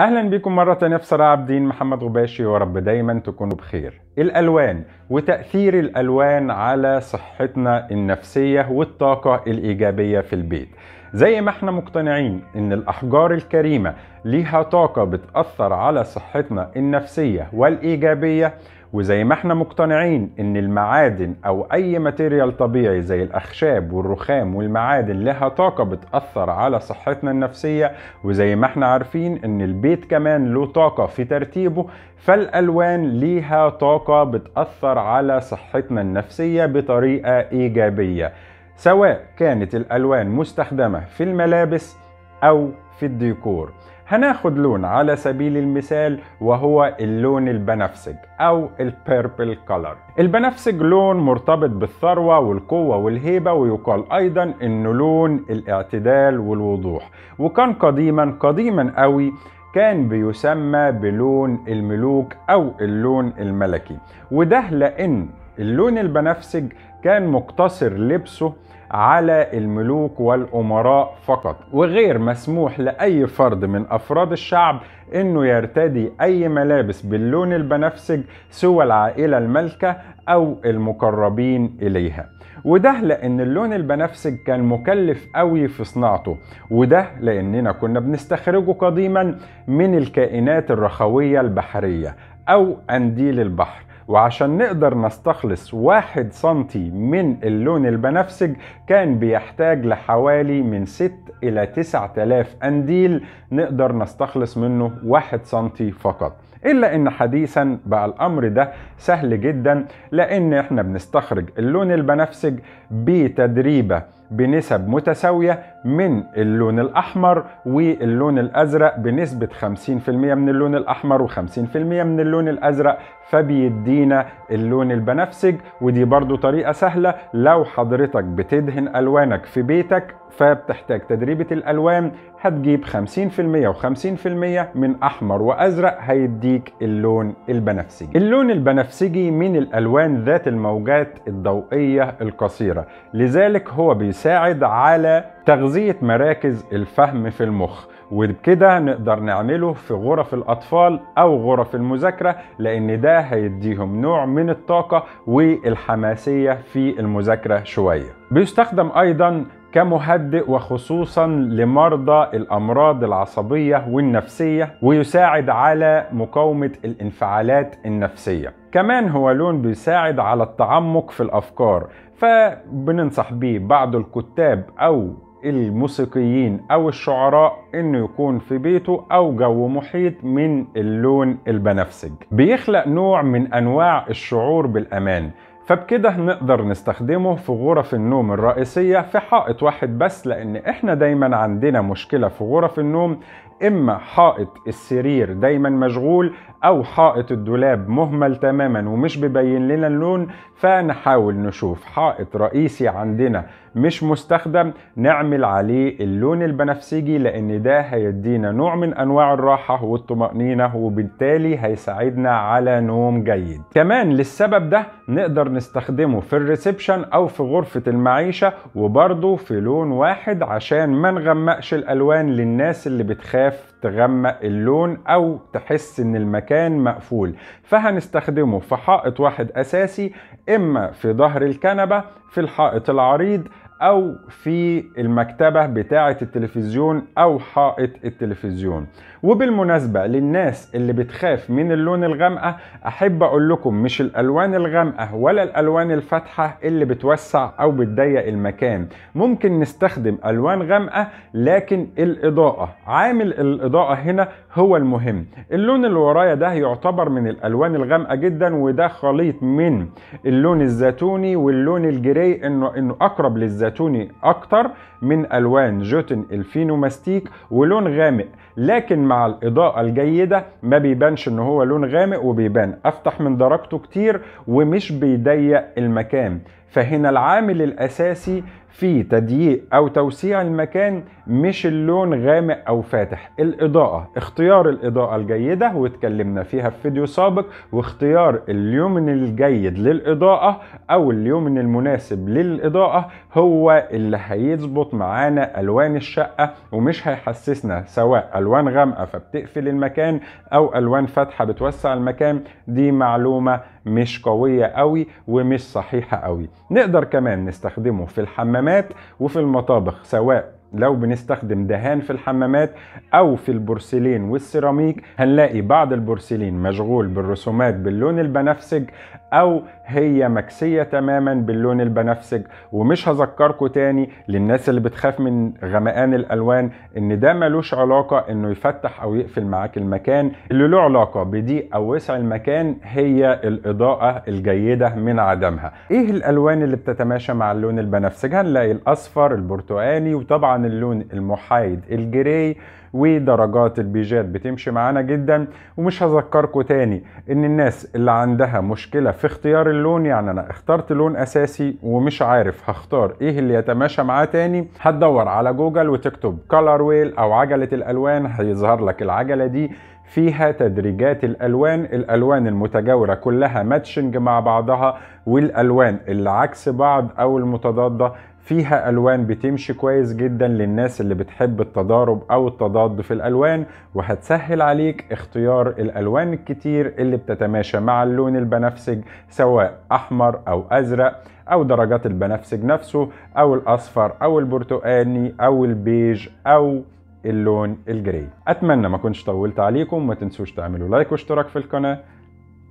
اهلا بكم مره تانية في صراع الدين محمد غباشي ورب دايما تكونوا بخير الالوان وتاثير الالوان على صحتنا النفسيه والطاقه الايجابيه في البيت زي ما احنا مقتنعين ان الاحجار الكريمه ليها طاقه بتاثر على صحتنا النفسيه والايجابيه وزي ما احنا مقتنعين ان المعادن او اي ماتيريال طبيعي زي الاخشاب والرخام والمعادن لها طاقة بتأثر على صحتنا النفسية وزي ما احنا عارفين ان البيت كمان له طاقة في ترتيبه فالالوان ليها طاقة بتأثر على صحتنا النفسية بطريقة ايجابية سواء كانت الالوان مستخدمة في الملابس او في الديكور هناخد لون على سبيل المثال وهو اللون البنفسج أو البيربل كولر البنفسج لون مرتبط بالثروة والقوة والهيبة ويقال أيضا أنه لون الاعتدال والوضوح وكان قديما قديما قوي كان بيسمى بلون الملوك أو اللون الملكي وده لأن اللون البنفسج كان مقتصر لبسه على الملوك والأمراء فقط وغير مسموح لأي فرد من أفراد الشعب أنه يرتدي أي ملابس باللون البنفسج سوى العائلة المالكة أو المقربين إليها وده لأن اللون البنفسج كان مكلف قوي في صناعته وده لأننا كنا بنستخرجه قديما من الكائنات الرخوية البحرية أو أنديل البحر وعشان نقدر نستخلص واحد سنتي من اللون البنفسج كان بيحتاج لحوالي من 6 إلى 9000 قنديل نقدر نستخلص منه واحد سنتي فقط الا ان حديثا بقى الامر ده سهل جدا لان احنا بنستخرج اللون البنفسج بتدريبه بنسب متساوية من اللون الأحمر واللون الأزرق بنسبة 50% من اللون الأحمر و50% من اللون الأزرق فبيدينا اللون البنفسج ودي برضو طريقة سهلة لو حضرتك بتدهن ألوانك في بيتك فبتحتاج تدريبة الألوان هتجيب 50% و50% من أحمر وأزرق هيديك اللون البنفسجي اللون البنفسجي من الألوان ذات الموجات الضوئية القصيرة لذلك هو بيس بيساعد على تغذية مراكز الفهم في المخ وبكده نقدر نعمله في غرف الأطفال أو غرف المذاكرة لأن ده هيديهم نوع من الطاقة والحماسية في المذاكرة شوية بيستخدم أيضا كمهدئ وخصوصا لمرضى الامراض العصبيه والنفسيه ويساعد على مقاومه الانفعالات النفسيه كمان هو لون بيساعد على التعمق في الافكار فبننصح بيه بعض الكتاب أو الموسيقيين أو الشعراء إنه يكون في بيته أو جو محيط من اللون البنفسج بيخلق نوع من أنواع الشعور بالأمان فبكده نقدر نستخدمه في غرف النوم الرئيسية في حائط واحد بس لأن إحنا دايما عندنا مشكلة في غرف النوم اما حائط السرير دايما مشغول او حائط الدولاب مهمل تماما ومش ببين لنا اللون فنحاول نشوف حائط رئيسي عندنا مش مستخدم نعمل عليه اللون البنفسجي لان ده هيدينا نوع من انواع الراحة والطمأنينة وبالتالي هيساعدنا على نوم جيد كمان للسبب ده نقدر نستخدمه في الريسبشن او في غرفة المعيشة وبرضه في لون واحد عشان ما نغمقش الالوان للناس اللي بتخاف تخاف تغمق اللون او تحس ان المكان مقفول فهنستخدمه في حائط واحد اساسي اما في ظهر الكنبه في الحائط العريض او في المكتبه بتاعه التلفزيون او حائط التلفزيون وبالمناسبه للناس اللي بتخاف من اللون الغامقه احب اقول لكم مش الالوان الغامقه ولا الالوان الفاتحه اللي بتوسع او بتضيق المكان ممكن نستخدم الوان غامقه لكن الاضاءه عامل الاضاءه هنا هو المهم اللون اللي ورايا ده يعتبر من الالوان الغامقه جدا وده خليط من اللون الزيتوني واللون الجري انه انه اقرب للزيتون زيتوني أكتر من ألوان جوتن الفينو ماستيك ولون غامق لكن مع الإضاءة الجيدة ما بيبانش إن هو لون غامق وبيبان أفتح من درجته كتير ومش بيضيق المكان فهنا العامل الأساسي في تضييق أو توسيع المكان مش اللون غامق أو فاتح الإضاءة اختيار الإضاءة الجيدة واتكلمنا فيها في فيديو سابق واختيار اليومن الجيد للإضاءة أو اليومن المناسب للإضاءة هو اللي هيظبط معانا ألوان الشقة ومش هيحسسنا سواء ألوان غامقة فبتقفل المكان أو ألوان فاتحة بتوسع المكان دي معلومة مش قوية قوي ومش صحيحة قوي نقدر كمان نستخدمه في الحمامات وفي المطابخ سواء لو بنستخدم دهان في الحمامات او في البورسلين والسيراميك هنلاقي بعض البورسلين مشغول بالرسومات باللون البنفسج او هي مكسية تماما باللون البنفسج ومش هذكركم تاني للناس اللي بتخاف من غمقان الالوان ان ده ملوش علاقة انه يفتح او يقفل معاك المكان اللي له علاقة بضيق او وسع المكان هي الاضاءة الجيدة من عدمها ايه الالوان اللي بتتماشى مع اللون البنفسج هنلاقي الاصفر البرتقالي وطبعا عن اللون المحايد الجراي ودرجات البيجات بتمشي معانا جدا ومش هذكركم تاني ان الناس اللي عندها مشكلة في اختيار اللون يعني انا اخترت لون اساسي ومش عارف هختار ايه اللي يتماشى معاه تاني هتدور على جوجل وتكتب كالر ويل او عجلة الالوان هيظهر لك العجلة دي فيها تدريجات الالوان الالوان المتجاوره كلها ماتشنج مع بعضها والالوان اللي عكس بعض او المتضاده فيها الوان بتمشي كويس جدا للناس اللي بتحب التضارب او التضاد في الالوان وهتسهل عليك اختيار الالوان الكتير اللي بتتماشى مع اللون البنفسج سواء احمر او ازرق او درجات البنفسج نفسه او الاصفر او البرتقاني او البيج او اللون الجري اتمنى ما كنتش طولت عليكم ما تنسوش تعملوا لايك واشتراك في القناه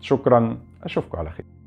شكرا اشوفكم على خير